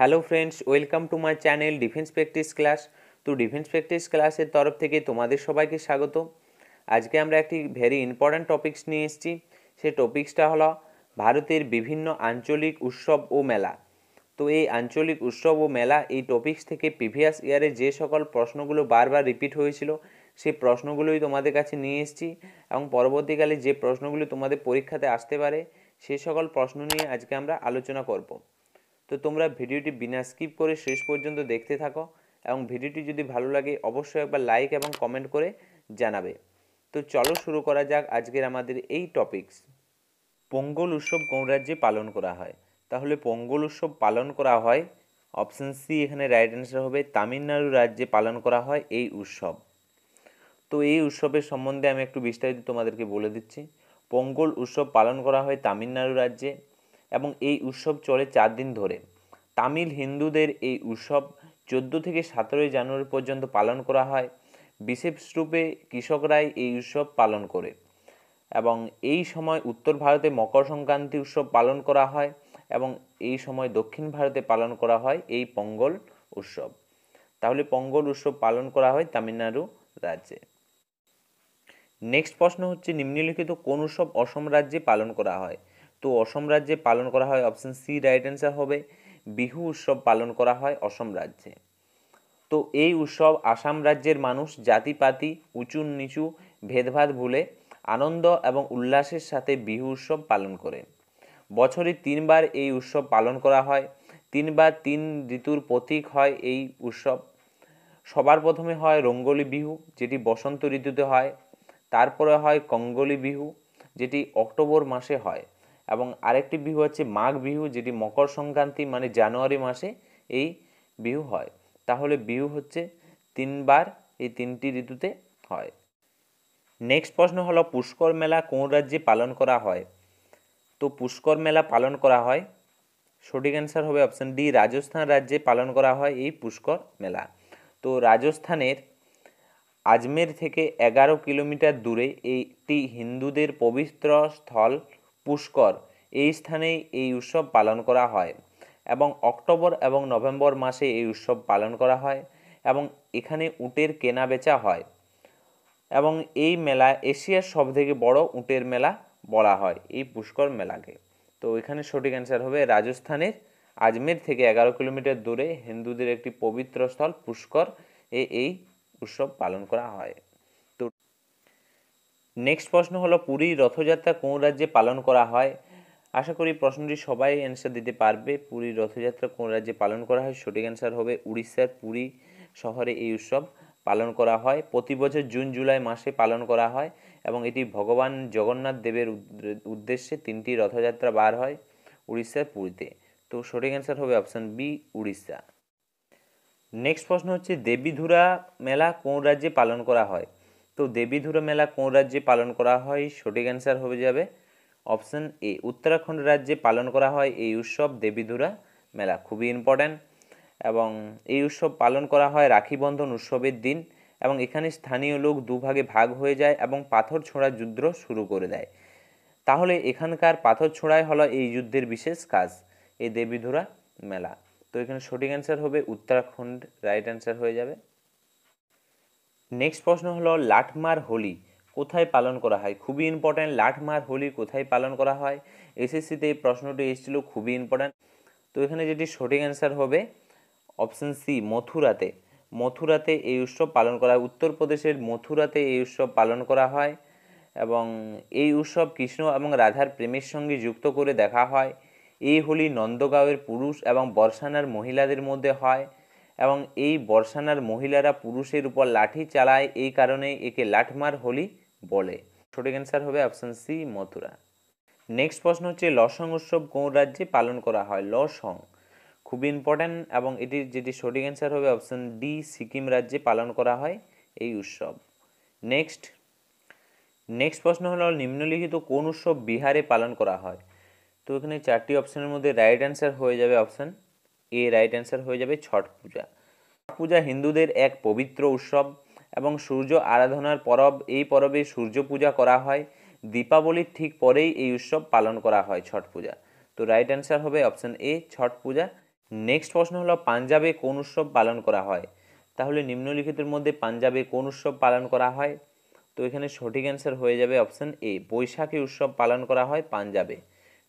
hello friends welcome to my channel defence practice class তো defence practice ক্লাসের তরফ থেকে তোমাদের সবাইকে স্বাগত আজকে আমরা একটি ভেরি ইম্পর্ট্যান্ট টপিক্স নিয়ে এসেছি সে টপিক্সটা হলো ভারতের বিভিন্ন আঞ্চলিক উৎসব ও মেলা তো এই আঞ্চলিক উৎসব ও মেলা এই টপিক্স থেকে প্রিভিয়াস ইয়ারে যে সকল প্রশ্নগুলো বারবার রিপিট হয়েছিল সেই প্রশ্নগুলোই তোমাদের কাছে নিয়ে এসেছি এবং পরবর্তীকালে যে প্রশ্নগুলো তোমাদের পরীক্ষাতে আসতে পারে সে সকল প্রশ্ন নিয়ে আজকে আমরা আলোচনা করবো তো তোমরা ভিডিওটি বিনা স্কিপ করে শেষ পর্যন্ত দেখতে থাকো এবং ভিডিওটি যদি ভালো লাগে অবশ্যই একবার লাইক এবং কমেন্ট করে জানাবে তো চলো শুরু করা যাক আজকের আমাদের এই টপিকস পঙ্গল উৎসব কোন রাজ্যে পালন করা হয় তাহলে পঙ্গল উৎসব পালন করা হয় অপশান সি এখানে রাইট অ্যান্সার হবে তামিলনাড়ু রাজ্যে পালন করা হয় এই উৎসব তো এই উৎসবের সম্বন্ধে আমি একটু বিস্তারিত তোমাদেরকে বলে দিচ্ছি পঙ্গল উৎসব পালন করা হয় তামিলনাড়ু রাজ্যে এবং এই উৎসব চলে চার দিন ধরে তামিল হিন্দুদের এই উৎসব চোদ্দো থেকে সতেরোই জানুয়ারি পর্যন্ত পালন করা হয় বিশেষ রূপে কৃষকরাই এই উৎসব পালন করে এবং এই সময় উত্তর ভারতে মকর সংক্রান্তি উৎসব পালন করা হয় এবং এই সময় দক্ষিণ ভারতে পালন করা হয় এই পঙ্গল উৎসব তাহলে পঙ্গল উৎসব পালন করা হয় তামিলনাড়ু রাজ্যে নেক্সট প্রশ্ন হচ্ছে নিম্নলিখিত কোন উৎসব অসম রাজ্যে পালন করা হয় তো অসম রাজ্যে পালন করা হয় অপশান সি রাইট অ্যান্সার হবে বিহু উৎসব পালন করা হয় অসম রাজ্যে তো এই উৎসব আসাম রাজ্যের মানুষ জাতিপাতি উঁচু নিচু ভেদভাদ ভুলে আনন্দ এবং উল্লাসের সাথে বিহু উৎসব পালন করে বছরে তিনবার এই উৎসব পালন করা হয় তিনবার তিন ঋতুর প্রতীক হয় এই উৎসব সবার প্রথমে হয় রঙ্গলি বিহু যেটি বসন্ত ঋতুতে হয় তারপরে হয় কঙ্গলি বিহু যেটি অক্টোবর মাসে হয় এবং আরেকটি বিহু হচ্ছে মাঘ বিহু যেটি মকর সংক্রান্তি মানে জানুয়ারি মাসে এই বিহু হয় তাহলে বিহু হচ্ছে তিনবার এই তিনটি ঋতুতে হয় নেক্সট প্রশ্ন হলো পুষ্কর মেলা কোন রাজ্যে পালন করা হয় তো পুষ্কর মেলা পালন করা হয় সঠিক অ্যান্সার হবে অপশান ডি রাজস্থান রাজ্যে পালন করা হয় এই পুষ্কর মেলা তো রাজস্থানের আজমের থেকে এগারো কিলোমিটার দূরে এইটি হিন্দুদের পবিত্র স্থল পুষ্কর এই স্থানেই এই উৎসব পালন করা হয় এবং অক্টোবর এবং নভেম্বর মাসে এই উৎসব পালন করা হয় এবং এখানে উটের কেনা বেচা হয় এবং এই মেলা এশিয়ার সব থেকে বড় উটের মেলা বলা হয় এই পুষ্কর মেলাকে তো এখানে সঠিক অ্যান্সার হবে রাজস্থানের আজমের থেকে এগারো কিলোমিটার দূরে হিন্দুদের একটি পবিত্র স্থল পুষ্কর এ এই উৎসব পালন করা হয় নেক্সট প্রশ্ন হলো পুরী রথযাত্রা কোন রাজ্যে পালন করা হয় আশা করি প্রশ্নটি সবাই অ্যান্সার দিতে পারবে পুরীর রথযাত্রা কোন রাজ্যে পালন করা হয় সঠিক অ্যান্সার হবে উড়িষ্যার পুরী শহরে এই উৎসব পালন করা হয় প্রতি বছর জুন জুলাই মাসে পালন করা হয় এবং এটি ভগবান জগন্নাথ দেবের উদ্দেশ্যে তিনটি রথযাত্রা বার হয় উড়িষ্যার পুরীতে তো সঠিক অ্যান্সার হবে অপশান বি উড়িষ্যা নেক্সট প্রশ্ন হচ্ছে দেবীধুরা মেলা কোন রাজ্যে পালন করা হয় তো দেবীধুরা মেলা কোন রাজ্যে পালন করা হয় সঠিক অ্যান্সার হয়ে যাবে অপশান এ উত্তরাখণ্ড রাজ্যে পালন করা হয় এই উৎসব দেবীধুরা মেলা খুবই ইম্পর্ট্যান্ট এবং এই উৎসব পালন করা হয় রাখিবন্ধন উৎসবের দিন এবং এখানে স্থানীয় লোক দুভাগে ভাগ হয়ে যায় এবং পাথর ছোঁড়া যুদ্ধ শুরু করে দেয় তাহলে এখানকার পাথর ছোঁড়াই হলো এই যুদ্ধের বিশেষ কাজ এই দেবীধুরা মেলা তো এখানে সঠিক অ্যান্সার হবে উত্তরাখণ্ড রাইট অ্যান্সার হয়ে যাবে নেক্সট প্রশ্ন হলো লাটমার হোলি কোথায় পালন করা হয় খুবই ইম্পর্ট্যান্ট লাটমার হোলি কোথায় পালন করা হয় এসএসসিতে এই প্রশ্নটি এসেছিল খুবই ইম্পর্ট্যান্ট তো এখানে যেটি সঠিক অ্যান্সার হবে অপশান সি মথুরাতে মথুরাতে এই উৎসব পালন করা হয় উত্তরপ্রদেশের মথুরাতে এই উৎসব পালন করা হয় এবং এই উৎসব কৃষ্ণ এবং রাধার প্রেমের সঙ্গে যুক্ত করে দেখা হয় এই হোলি নন্দগাঁওয়ের পুরুষ এবং বর্ষানার মহিলাদের মধ্যে হয় এবং এই বর্ষানার মহিলারা পুরুষের উপর লাঠি চালায় এই কারণে একে লাঠমার হোলি বলে সঠিক অ্যান্সার হবে অপশান সি মথুরা নেক্সট প্রশ্ন হচ্ছে লসং উৎসব কোন রাজ্যে পালন করা হয় লসং খুব ইম্পর্ট্যান্ট এবং এটি যেটি সঠিক অ্যান্সার হবে অপশান ডি সিকিম রাজ্যে পালন করা হয় এই উৎসব নেক্সট নেক্সট প্রশ্ন হলো নিম্নলিখিত কোন উৎসব বিহারে পালন করা হয় তো এখানে চারটি অপশানের মধ্যে রাইট অ্যান্সার হয়ে যাবে অপশান এ রাইট অ্যান্সার হয়ে যাবে ছট পূজা ছট পূজা হিন্দুদের এক পবিত্র উৎসব এবং সূর্য আরাধনার পরব এই পরবে সূর্য পূজা করা হয় দীপাবলির ঠিক পরেই এই উৎসব পালন করা হয় ছট পূজা তো রাইট অ্যান্সার হবে option A Chhath Puja next প্রশ্ন হলো পাঞ্জাবে কোন উৎসব পালন করা হয় তাহলে নিম্নলিখিতের মধ্যে পাঞ্জাবে কোন উৎসব পালন করা হয় তো এখানে সঠিক অ্যান্সার হয়ে যাবে অপশান এ বৈশাখী উৎসব পালন করা হয় পাঞ্জাবে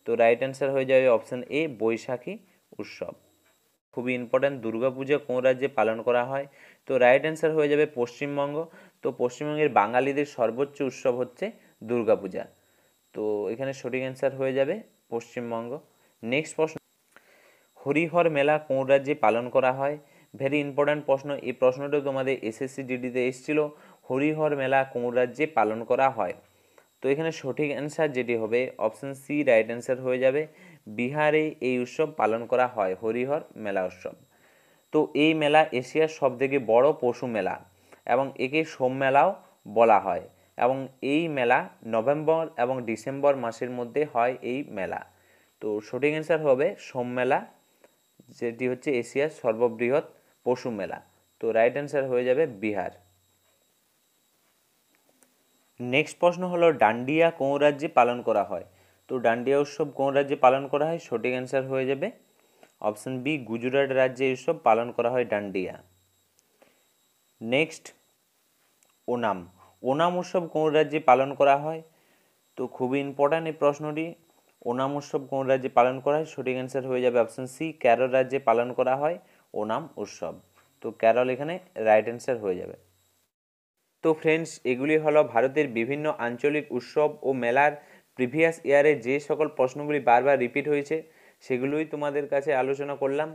তো রাইট অ্যান্সার হয়ে যাবে অপশন এ বৈশাখী উৎসব খুবই ইম্পর্ট্যান্ট দুর্গাপূজা কোন রাজ্যে পালন করা হয় তো রাইট অ্যান্সার হয়ে যাবে পশ্চিমবঙ্গ তো পশ্চিমবঙ্গের বাঙালিদের সর্বোচ্চ উৎসব হচ্ছে দুর্গাপূজা তো এখানে সঠিক অ্যান্সার হয়ে যাবে পশ্চিমবঙ্গ নেক্সট প্রশ্ন হরিহর মেলা কোন রাজ্যে পালন করা হয় ভেরি ইম্পর্ট্যান্ট প্রশ্ন এই প্রশ্নটা তোমাদের এসএসসি ডিডিতে এসেছিল হরিহর মেলা কোন রাজ্যে পালন করা হয় তো এখানে সঠিক অ্যান্সার যেটি হবে অপশান সি রাইট অ্যান্সার হয়ে যাবে বিহারে এই উৎসব পালন করা হয় হরিহর মেলা উৎসব তো এই মেলা এশিয়ার সবথেকে বড় পশু মেলা এবং একে সোম মেলাও বলা হয় এবং এই মেলা নভেম্বর এবং ডিসেম্বর মাসের মধ্যে হয় এই মেলা তো সঠিক অ্যান্সার হবে সোম মেলা যেটি হচ্ছে এশিয়ার সর্ববৃহৎ পশু মেলা তো রাইট অ্যান্সার হয়ে যাবে বিহার নেক্সট প্রশ্ন হলো ডান্ডিয়া কোন রাজ্যে পালন করা হয় তো ডান্ডিয়া উৎসব কোন রাজ্যে পালন করা হয় সঠিক অ্যান্সার হয়ে যাবে অপশন বি গুজরাট রাজ্যে উৎসব পালন করা হয় ডান্ডিয়া নেক্সট ওনাম ওনাম উৎসব কোন রাজ্যে পালন করা হয় তো খুবই ইম্পর্ট্যান্ট এই প্রশ্নটি ওনাম উৎসব কোন রাজ্যে পালন করা হয় সঠিক অ্যান্সার হয়ে যাবে অপশন সি কেরল রাজ্যে পালন করা হয় ওনাম উৎসব তো কেরল এখানে রাইট অ্যান্সার হয়ে যাবে তো ফ্রেন্ডস এগুলি হলো ভারতের বিভিন্ন আঞ্চলিক উৎসব ও মেলার প্রিভিয়াস ইয়ারে যে সকল প্রশ্নগুলি বারবার রিপিট হয়েছে সেগুলোই তোমাদের কাছে আলোচনা করলাম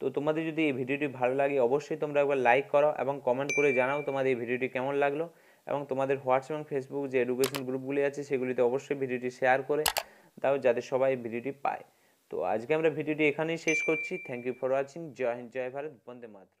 তো তোমাদের যদি এই ভিডিওটি ভালো লাগে অবশ্যই তোমরা একবার লাইক করো এবং কমেন্ট করে জানাও তোমাদের এই ভিডিওটি কেমন লাগলো এবং তোমাদের হোয়াটসঅ্যাপ এবং ফেসবুক যে এডুকেশন গ্রুপগুলি আছে সেগুলিতে অবশ্যই ভিডিওটি শেয়ার করে দাও যাতে সবাই ভিডিওটি পায় তো আজকে আমরা ভিডিওটি এখানেই শেষ করছি থ্যাংক ইউ ফর ওয়াচিং জয় হিন্দ জয় ভারত বন্দে মাতরম